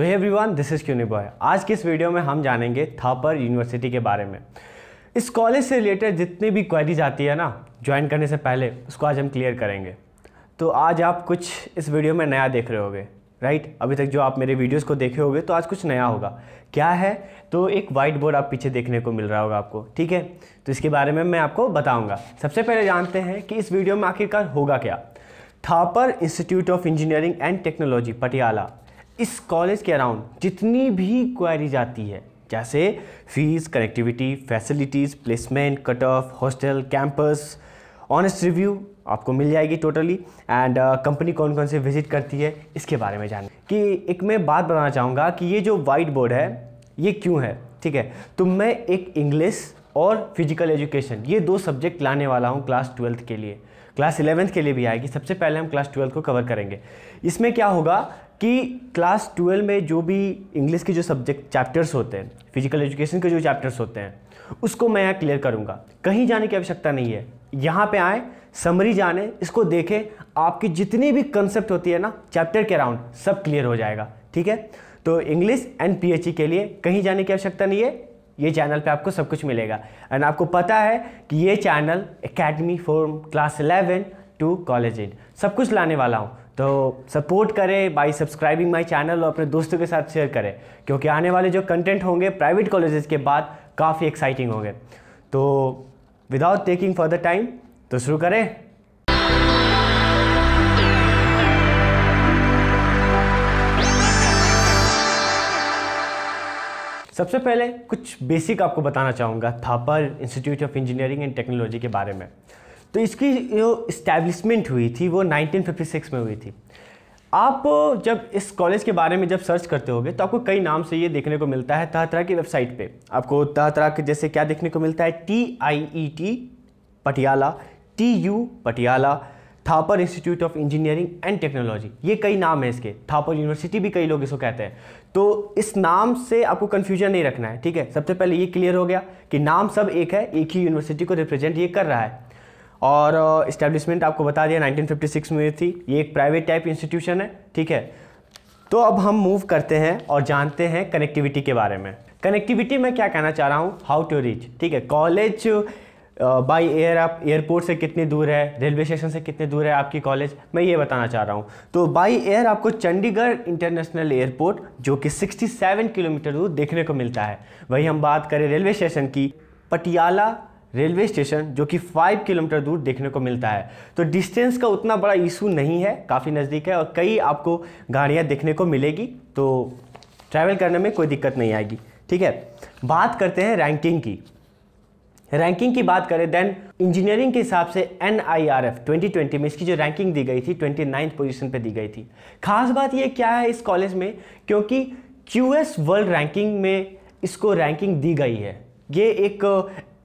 so hey everyone this is cuny boy आज के इस वीडियो में हम जानेंगे थापर यूनिवर्सिटी के बारे में इस कॉलेज से रिलेटेड जितनी भी क्वेरीज आती है ना ज्वाइन करने से पहले उसको आज हम क्लियर करेंगे तो आज आप कुछ इस वीडियो में नया देख रहे होगे राइट अभी तक जो आप मेरे वीडियोस को देखे होगे तो आज कुछ नया होगा क्या है तो एक वाइट बोर्ड आप पीछे देखने को मिल रहा होगा आपको ठीक है तो इसके बारे में मैं आपको बताऊंगा सबसे पहले जानते हैं कि इस वीडियो में आखिरकार होगा क्या Thapar institute of engineering and technology Patiala इस कॉलेज के अराउंड जितनी भी क्वारीज आती है जैसे fees connectivity facilities placement cut off hostel campus honest review आपको मिल जाएगी टोटली एंड कंपनी कौन कौन से विजिट करती है इसके बारे में जानें कि एक मैं बात बताना चाहूँगा कि ये जो वाइट बोर्ड है ये क्यों है ठीक है तो मैं एक इंग्लिश और फिजिकल एजुकेशन ये दो सब्जेक्ट लाने वाला हूँ क्लास ट्वेल्थ के लिए क्लास इलेवेंथ के लिए भी आएगी सबसे पहले हम क्लास ट्वेल्थ को कवर करेंगे इसमें क्या होगा कि क्लास ट्वेल्व में जो भी इंग्लिश के जो सब्जेक्ट चैप्टर्स होते हैं फिजिकल एजुकेशन के जो चैप्टर्स होते हैं उसको मैं यहाँ क्लियर करूँगा कहीं जाने की आवश्यकता नहीं है यहाँ पे आए समरी जाने इसको देखें आपकी जितनी भी कंसेप्ट होती है ना चैप्टर के अराउंड सब क्लियर हो जाएगा ठीक है तो इंग्लिश एंड पी के लिए कहीं जाने की आवश्यकता नहीं है ये चैनल पे आपको सब कुछ मिलेगा एंड आपको पता है कि ये channel academy for class 11 to college इन सब कुछ लाने वाला हूँ तो सपोर्ट करें बाई सब्सक्राइबिंग माई चैनल और अपने दोस्तों के साथ शेयर करें क्योंकि आने वाले जो कंटेंट होंगे प्राइवेट कॉलेजेस के बाद काफ़ी एक्साइटिंग होंगे तो without taking for the time तो शुरू करें सबसे पहले कुछ बेसिक आपको बताना चाहूँगा Thapar institute of engineering and technology के बारे में तो इसकी जो इस्टेब्लिशमेंट हुई थी वो 1956 में हुई थी आप जब इस कॉलेज के बारे में जब सर्च करते होगे तो आपको कई नाम से ये देखने को मिलता है तरह तरह की वेबसाइट पे आपको तरह तरह के जैसे क्या देखने को मिलता है T I E T Patiala T U Patiala Thapar institute of engineering and technology ये कई नाम है इसके थापर यूनिवर्सिटी भी कई लोग इसको कहते हैं तो इस नाम से आपको कन्फ्यूजन नहीं रखना है ठीक है सबसे पहले ये क्लियर हो गया कि नाम सब एक है एक ही यूनिवर्सिटी को रिप्रेजेंट ये कर रहा है और इस्टेब्लिशमेंट आपको बता दिया 1956 में थी ये एक प्राइवेट टाइप इंस्टीट्यूशन है ठीक है तो अब हम मूव करते हैं और जानते हैं कनेक्टिविटी के बारे में कनेक्टिविटी में क्या कहना चाह रहा हूँ हाउ टू रीच ठीक है कॉलेज बाई एयर आप एयरपोर्ट से कितनी दूर है रेलवे स्टेशन से कितनी दूर है आपकी कॉलेज मैं ये बताना चाह रहा हूँ तो बाई एयर आपको चंडीगढ़ इंटरनेशनल एयरपोर्ट जो कि 67 किलोमीटर दूर देखने को मिलता है वही हम बात करें रेलवे स्टेशन की पटियाला रेलवे स्टेशन जो कि फाइव किलोमीटर दूर देखने को मिलता है तो डिस्टेंस का उतना बड़ा इशू नहीं है काफ़ी नज़दीक है और कई आपको गाड़ियाँ देखने को मिलेगी तो ट्रैवल करने में कोई दिक्कत नहीं आएगी ठीक है बात करते हैं रैंकिंग की रैंकिंग की बात करें देन इंजीनियरिंग के हिसाब से N I R F twenty twenty में इसकी जो रैंकिंग दी गई थी ट्वेंटी नाइन्थ पोजिशन पर दी गई थी खास बात ये क्या है इस कॉलेज में क्योंकि क्यू एस वर्ल्ड रैंकिंग में इसको रैंकिंग दी गई है ये एक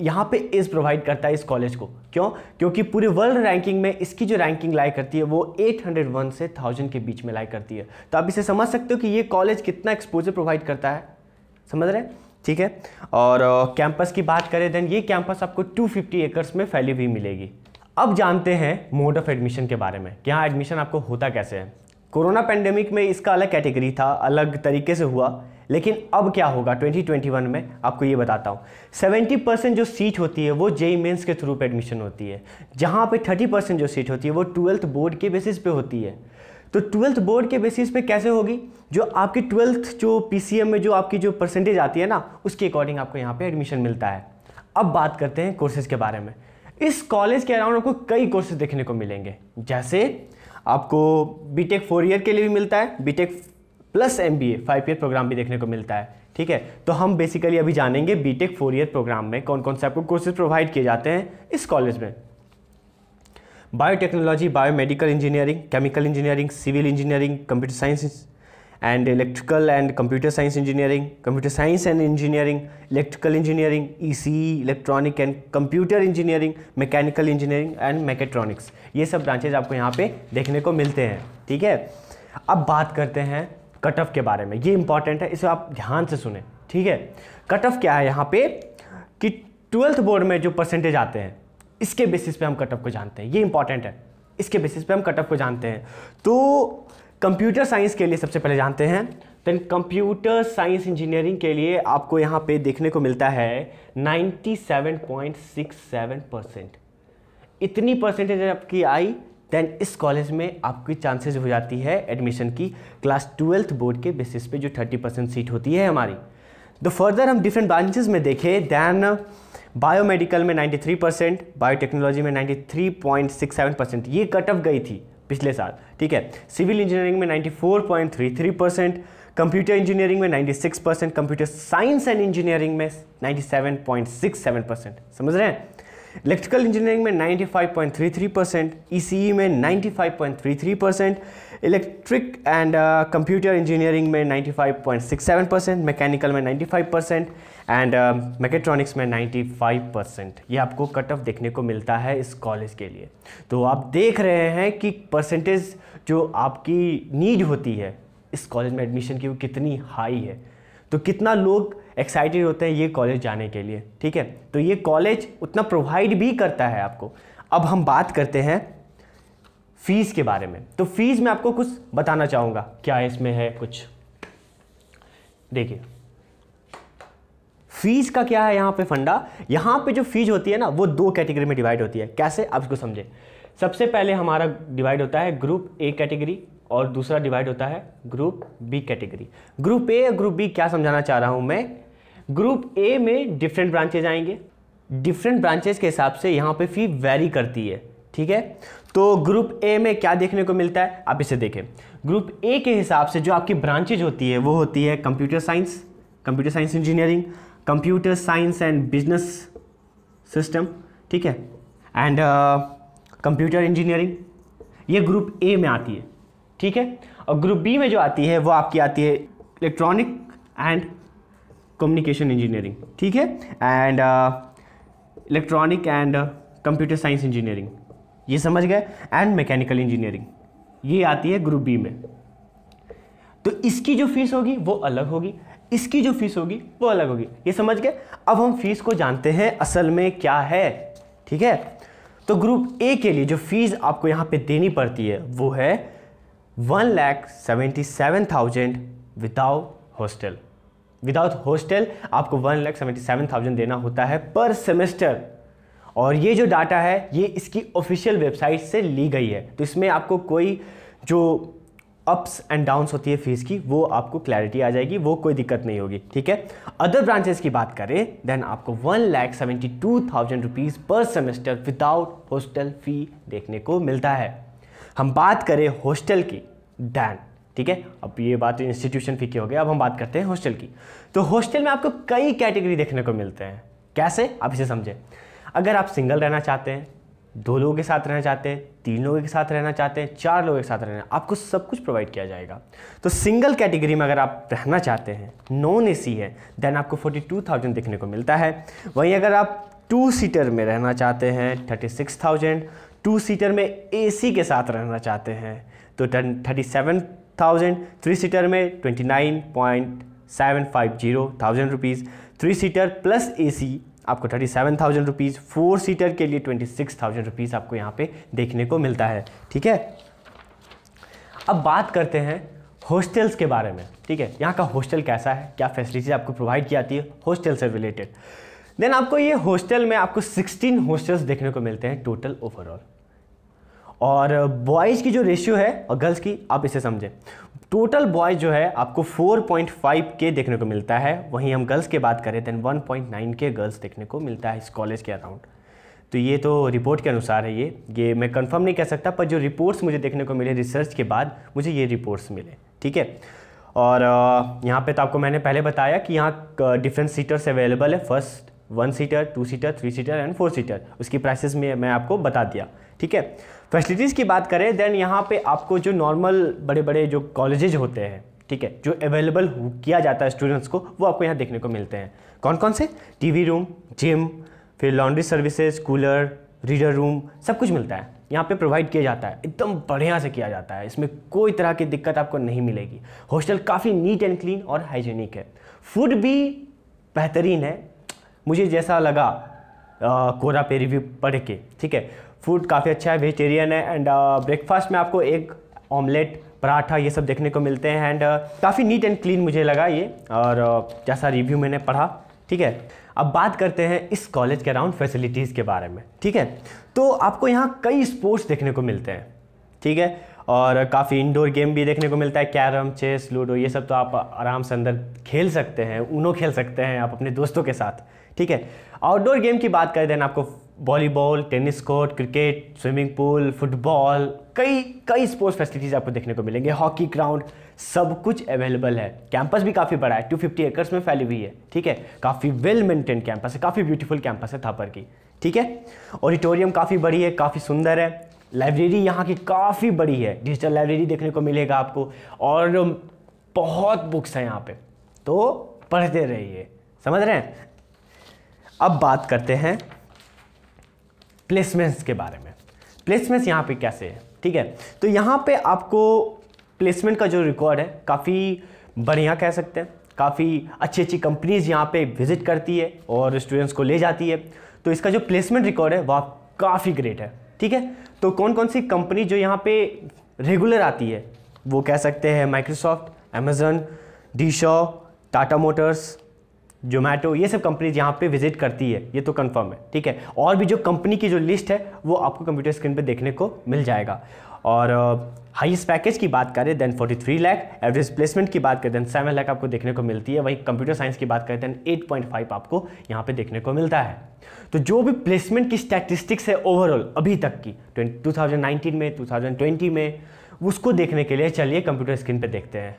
यहाँ पे इज़ प्रोवाइड करता है इस कॉलेज को क्यों क्योंकि पूरे वर्ल्ड रैंकिंग में इसकी जो रैंकिंग लाई करती है वो 801 से 1000 के बीच में लाई करती है तो आप इसे समझ सकते हो कि ये कॉलेज कितना एक्सपोजर प्रोवाइड करता है समझ रहे ठीक है और कैंपस की बात करें देन ये कैंपस आपको 250 एकर्स में फैली हुई मिलेगी अब जानते हैं मोड ऑफ एडमिशन के बारे में कि एडमिशन आपको होता कैसे है कोरोना पैंडेमिक में इसका अलग कैटेगरी था अलग तरीके से हुआ लेकिन अब क्या होगा 2021 में आपको ये बताता हूँ 70 परसेंट जो सीट होती है वो जेई मेंस के थ्रू पे एडमिशन होती है जहाँ पे 30 परसेंट जो सीट होती है वो ट्वेल्थ बोर्ड के बेसिस पे होती है तो ट्वेल्थ बोर्ड के बेसिस पे कैसे होगी जो आपकी ट्वेल्थ जो पी में जो आपकी जो परसेंटेज आती है ना उसके अकॉर्डिंग आपको यहाँ पर एडमिशन मिलता है अब बात करते हैं कोर्सेज़ के बारे में इस कॉलेज के अराउंड आपको कई कोर्सेज देखने को मिलेंगे जैसे आपको बीटेक फोर ईयर के लिए भी मिलता है B Tech plus M B A five year programme भी देखने को मिलता है ठीक है तो हम बेसिकली अभी जानेंगे B tech four year programme में कौन कौन से आपको कोर्सेज प्रोवाइड किए जाते हैं इस कॉलेज में biotechnology biomedical engineering chemical engineering civil engineering computer science and electrical and computer science engineering computer science and engineering electrical engineering E electronic and computer engineering mechanical engineering and mechatronics ये सब branches आपको यहाँ पे देखने को मिलते हैं ठीक है अब बात करते हैं कट ऑफ के बारे में ये इंपॉर्टेंट है इसे आप ध्यान से सुने ठीक है कट ऑफ क्या है यहाँ पे कि ट्वेल्थ बोर्ड में जो परसेंटेज आते हैं इसके बेसिस पे हम कट ऑफ को जानते हैं ये इंपॉर्टेंट है इसके बेसिस पे हम कट ऑफ को जानते हैं तो कंप्यूटर साइंस के लिए सबसे पहले जानते हैं देन कंप्यूटर साइंस इंजीनियरिंग के लिए आपको यहाँ पे देखने को मिलता है 97.67 परसेंट इतनी परसेंटेज आपकी आई देन इस कॉलेज में आपकी चांसेस हो जाती है एडमिशन की क्लास ट्वेल्थ बोर्ड के बेसिस पे जो थर्टी परसेंट सीट होती है हमारी द फर्दर हम डिफरेंट ब्रांचेज में देखें दैन बायोमेडिकल uh, में 93 परसेंट बायोटेक्नोलॉजी में 93.67 परसेंट ये कट ऑफ गई थी पिछले साल ठीक है सिविल इंजीनियरिंग में 94.33 परसेंट कंप्यूटर इंजीनियरिंग में 96 percent computer science and engineering में 97.67 परसेंट समझ रहे हैं इलेक्ट्रिकल इंजीनियरिंग में 95.33 परसेंट ई में 95.33 percent electric and computer engineering में 95.67 परसेंट मैकेनिकल में 95 परसेंट एंड मैकेट्रॉनिक्स में 95 परसेंट ये आपको कट ऑफ देखने को मिलता है इस कॉलेज के लिए तो आप देख रहे हैं कि परसेंटेज जो आपकी नीड होती है इस कॉलेज में एडमिशन की वो कितनी हाई है तो कितना लोग एक्साइटेड होते हैं ये कॉलेज जाने के लिए ठीक है तो ये कॉलेज उतना प्रोवाइड भी करता है आपको अब हम बात करते हैं फीस के बारे में तो फीस में आपको कुछ बताना चाहूंगा क्या इसमें है कुछ देखिए फीस का क्या है यहां पे फंडा यहां पे जो फीस होती है ना वो दो कैटेगरी में डिवाइड होती है कैसे आप इसको समझें सबसे पहले हमारा डिवाइड होता है ग्रुप ए कैटेगरी और दूसरा डिवाइड होता है group B category group A और ग्रुप बी क्या समझाना चाह रहा हूं मैं ग्रुप ए में डिफरेंट ब्रांचेज आएंगे डिफरेंट ब्रांचेज के हिसाब से यहाँ पे फी वेरी करती है ठीक है तो ग्रुप ए में क्या देखने को मिलता है आप इसे देखें ग्रुप ए के हिसाब से जो आपकी ब्रांचेज होती है वो होती है computer science computer science engineering computer science and business system ठीक है एंड कंप्यूटर इंजीनियरिंग ये ग्रुप ए में आती है ठीक है और ग्रुप बी में जो आती है वो आपकी आती है इलेक्ट्रॉनिक एंड कम्युनिकेशन इंजीनियरिंग ठीक है and electronic and computer science engineering ये समझ गए एंड मैकेनिकल इंजीनियरिंग ये आती है ग्रुप बी में तो इसकी जो फीस होगी वो अलग होगी इसकी जो फीस होगी वो अलग होगी ये समझ गए अब हम फीस को जानते हैं असल में क्या है ठीक है तो ग्रुप ए के लिए जो फीस आपको यहाँ पे देनी पड़ती है वो है one lakh seventy seven thousand without hostel without hostel आपको one lakh seventy seven thousand देना होता है पर सेमेस्टर और ये जो डाटा है ये इसकी ऑफिशियल वेबसाइट से ली गई है तो इसमें आपको कोई जो अप्स एंड डाउन्स होती है फीस की वो आपको क्लैरिटी आ जाएगी वो कोई दिक्कत नहीं होगी ठीक है अदर ब्रांचेस की बात करें देन आपको one lakh seventy two thousand rupees per semester without hostel fee देखने को मिलता है हम बात करें हॉस्टल की डैन ठीक है अब ये बात इंस्टीट्यूशन तो फी की हो गई अब हम बात करते हैं हॉस्टल की तो हॉस्टल में आपको कई कैटेगरी देखने को मिलते हैं कैसे आप इसे समझें अगर आप सिंगल रहना चाहते हैं दो लोगों के साथ रहना चाहते हैं तीन लोगों के साथ रहना चाहते हैं चार लोगों के साथ रहना आपको सब कुछ प्रोवाइड किया जाएगा तो सिंगल कैटेगरी में अगर आप रहना चाहते हैं नॉन एसी है देन आपको 42,000 देखने को मिलता है वहीं अगर आप टू सीटर में रहना चाहते हैं 36,000 टू सीटर में एसी के साथ रहना चाहते हैं तो thirty seven thousand three seater में twenty nine point seven five zero thousand rupees three seater plus A C आपको thirty seven thousand rupees four seater के लिए ट्वेंटी सिक्स थाउजेंड रुपीज़ आपको यहाँ पे देखने को मिलता है ठीक है अब बात करते हैं हॉस्टल्स के बारे में ठीक है यहाँ का हॉस्टल कैसा है क्या फैसिलिटीज़ आपको प्रोवाइड की जाती है हॉस्टल से रिलेटेड देन आपको ये हॉस्टल में आपको 16 हॉस्टल्स देखने को मिलते हैं टोटल ओवरऑल और बॉयज़ की जो रेशियो है और गर्ल्स की आप इसे समझें टोटल बॉयज़ जो है आपको 4.5 के देखने को मिलता है वहीं हम गर्ल्स के बात करें देन 1.9 के गर्ल्स देखने को मिलता है इस कॉलेज के अराउंड तो ये तो रिपोर्ट के अनुसार है ये ये मैं कंफर्म नहीं कह सकता पर जो रिपोर्ट्स मुझे देखने को मिले रिसर्च के बाद मुझे ये रिपोर्ट्स मिले ठीक है और यहाँ पे तो आपको मैंने पहले बताया कि यहाँ डिफरेंट सीटर्स अवेलेबल है first one seater two seater three seater and four seater उसकी प्राइसेस में मैं आपको बता दिया ठीक है फैसिलिटीज़ तो की बात करें देन यहाँ पे आपको जो नॉर्मल बड़े बड़े जो कॉलेजेज होते हैं ठीक है जो अवेलेबल किया जाता है स्टूडेंट्स को वो आपको यहाँ देखने को मिलते हैं कौन कौन से टी रूम जिम फिर laundry services cooler reader room सब कुछ मिलता है यहाँ पे प्रोवाइड किया जाता है एकदम बढ़िया से किया जाता है इसमें कोई तरह की दिक्कत आपको नहीं मिलेगी हॉस्टल काफ़ी नीट एंड क्लीन और हाइजीनिक है फूड भी बेहतरीन है मुझे जैसा लगा आ, कोरा पे रिव्यू पढ़ के ठीक है फूड काफ़ी अच्छा है वेजिटेरियन है एंड ब्रेकफास्ट uh, में आपको एक ऑमलेट पराठा ये सब देखने को मिलते हैं एंड काफ़ी नीट एंड क्लीन मुझे लगा ये और uh, जैसा रिव्यू मैंने पढ़ा ठीक है अब बात करते हैं इस कॉलेज के अराउंड फैसिलिटीज़ के बारे में ठीक है तो आपको यहाँ कई स्पोर्ट्स देखने को मिलते हैं ठीक है और काफ़ी इंडोर गेम भी देखने को मिलता है कैरम चेस लूडो ये सब तो आप आराम से अंदर खेल सकते हैं ऊनो खेल सकते हैं आप अपने दोस्तों के साथ ठीक है आउटडोर गेम की बात करें देन आपको volleyball tennis court cricket swimming pool football कई कई स्पोर्ट्स फैसिलिटीज़ आपको देखने को मिलेंगे हॉकी ग्राउंड सब कुछ अवेलेबल है कैंपस भी काफ़ी बड़ा है 250 फिफ्टी एकर्स में फैली हुई है ठीक है काफ़ी वेल मेंटेन कैंपस है काफ़ी ब्यूटीफुल कैंपस है थापर की ठीक है ऑडिटोरियम काफ़ी बड़ी है काफ़ी सुंदर है लाइब्रेरी यहाँ की काफ़ी बड़ी है डिजिटल लाइब्रेरी देखने को मिलेगा आपको और बहुत बुक्स हैं यहाँ पे तो पढ़ते रहिए समझ रहे हैं अब बात करते हैं प्लेसमेंट्स के बारे में प्लेसमेंट्स यहाँ पे कैसे है ठीक है तो यहाँ पे आपको प्लेसमेंट का जो रिकॉर्ड है काफ़ी बढ़िया कह सकते हैं काफ़ी अच्छी अच्छी कंपनीज़ यहाँ पे विज़िट करती है और स्टूडेंट्स को ले जाती है तो इसका जो प्लेसमेंट रिकॉर्ड है वह काफ़ी ग्रेट है ठीक है तो कौन कौन सी कंपनी जो यहाँ पे रेगुलर आती है वो कह सकते हैं माइक्रोसॉफ्ट अमेजन डीशो टाटा मोटर्स जोमैटो ये सब कंपनीज यहाँ पे विजिट करती है ये तो कंफर्म है ठीक है और भी जो कंपनी की जो लिस्ट है वो आपको कंप्यूटर स्क्रीन पे देखने को मिल जाएगा और हाईएस्ट पैकेज की बात करें देन 43 लाख एवरेज प्लेसमेंट की बात करें देन सेवन लाख आपको देखने को मिलती है वहीं कंप्यूटर साइंस की बात करें देन 8.5 आपको यहाँ पे देखने को मिलता है तो जो भी प्लेसमेंट की स्टैटिस्टिक्स है ओवरऑल अभी तक की 2019 में 2020 में उसको देखने के लिए चलिए कंप्यूटर स्क्रीन पर देखते हैं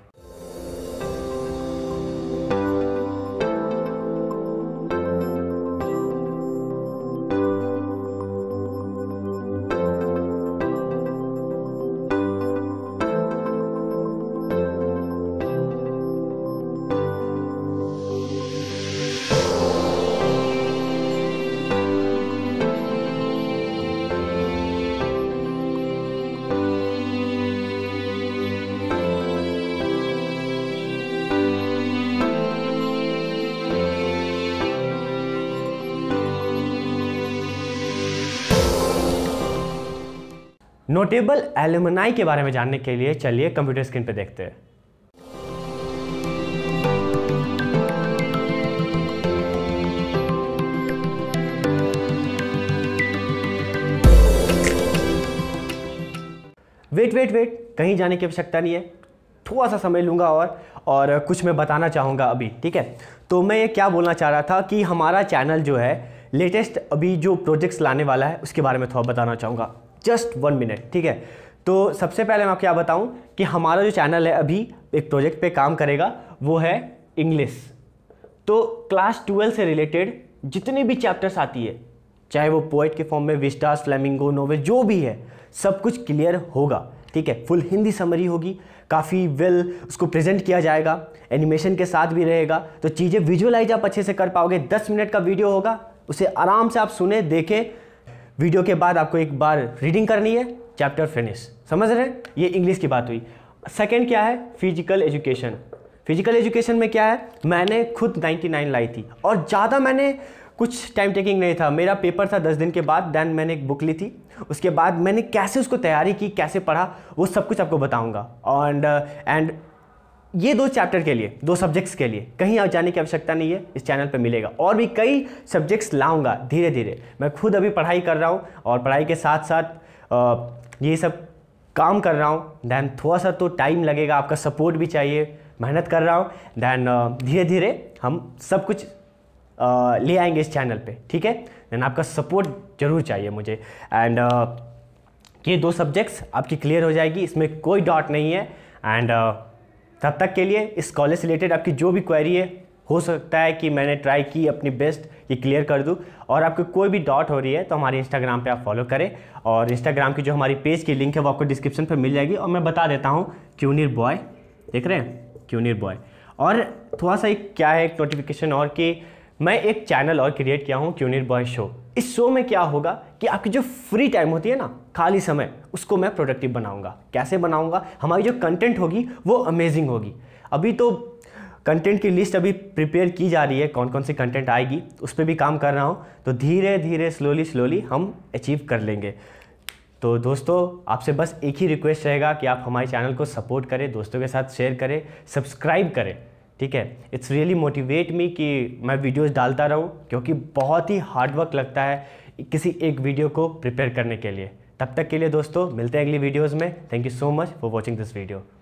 नोटेबल एलुमनाई के बारे में जानने के लिए चलिए कंप्यूटर स्क्रीन पर देखते हैं वेट वेट वेट कहीं जाने की आवश्यकता नहीं है थोड़ा सा समय लूँगा और और कुछ मैं बताना चाहूँगा अभी ठीक है तो मैं ये क्या बोलना चाह रहा था कि हमारा चैनल जो है लेटेस्ट अभी जो प्रोजेक्ट्स लाने वाला है उसके बारे में थोड़ा बताना चाहूँगा जस्ट वन मिनट ठीक है तो सबसे पहले मैं क्या बताऊं कि हमारा जो चैनल है अभी एक प्रोजेक्ट पे काम करेगा वो है इंग्लिश तो क्लास ट्वेल्व से रिलेटेड जितने भी चैप्टर्स आती है चाहे वो पोइट के फॉर्म में विस्टा स्लैमिंगो नोवेल जो भी है सब कुछ क्लियर होगा ठीक है फुल हिंदी समरी होगी काफ़ी वेल उसको प्रेजेंट किया जाएगा एनिमेशन के साथ भी रहेगा तो चीज़ें विजुअलाइज आप अच्छे से कर पाओगे दस मिनट का वीडियो होगा उसे आराम से आप सुने देखें वीडियो के बाद आपको एक बार रीडिंग करनी है चैप्टर फिनिश समझ रहे हैं ये इंग्लिश की बात हुई सेकेंड क्या है फिजिकल एजुकेशन फिजिकल एजुकेशन में क्या है मैंने खुद 99 लाई थी और ज़्यादा मैंने कुछ टाइम टेकिंग नहीं था मेरा पेपर था दस दिन के बाद दैन मैंने एक बुक ली थी उसके बाद मैंने कैसे उसको तैयारी की कैसे पढ़ा वो सब कुछ आपको बताऊंगा एंड एंड uh, ये दो चैप्टर के लिए दो सब्जेक्ट्स के लिए कहीं आप जाने की आवश्यकता नहीं है इस चैनल पर मिलेगा और भी कई सब्जेक्ट्स लाऊंगा धीरे धीरे मैं खुद अभी पढ़ाई कर रहा हूँ और पढ़ाई के साथ साथ ये सब काम कर रहा हूँ दैन थोड़ा सा तो टाइम लगेगा आपका सपोर्ट भी चाहिए मेहनत कर रहा हूँ दैन धीरे धीरे हम सब कुछ ले आएंगे इस चैनल पर ठीक है देन आपका सपोर्ट ज़रूर चाहिए मुझे एंड ये दो सब्जेक्ट्स आपकी क्लियर हो जाएगी इसमें कोई डॉट नहीं है एंड तब तक के लिए इस कॉलेज से रिलेटेड आपकी जो भी क्वेरी है हो सकता है कि मैंने ट्राई की अपनी बेस्ट ये क्लियर कर दूँ और आपको कोई भी डाउट हो रही है तो हमारे इंस्टाग्राम पे आप फॉलो करें और इंस्टाग्राम की जो हमारी पेज की लिंक है वो आपको डिस्क्रिप्शन पर मिल जाएगी और मैं बता देता हूँ क्यूनिर बॉय देख रहे हैं क्यूनिर बॉय और थोड़ा सा एक क्या है एक नोटिफिकेशन और कि मैं एक चैनल और क्रिएट किया हूँ क्यूनिर बॉय शो इस शो में क्या होगा कि आपकी जो फ्री टाइम होती है ना खाली समय उसको मैं प्रोडक्टिव बनाऊंगा कैसे बनाऊंगा हमारी जो कंटेंट होगी वो अमेजिंग होगी अभी तो कंटेंट की लिस्ट अभी प्रिपेयर की जा रही है कौन कौन सी कंटेंट आएगी उस पर भी काम कर रहा हूँ तो धीरे धीरे स्लोली स्लोली हम अचीव कर लेंगे तो दोस्तों आपसे बस एक ही रिक्वेस्ट रहेगा कि आप हमारे चैनल को सपोर्ट करें दोस्तों के साथ शेयर करें सब्सक्राइब करें ठीक है इट्स रियली मोटिवेट मी कि मैं वीडियोस डालता रहूँ क्योंकि बहुत ही हार्डवर्क लगता है किसी एक वीडियो को प्रिपेयर करने के लिए तब तक के लिए दोस्तों मिलते हैं अगली वीडियोज़ में thank you so much for watching this video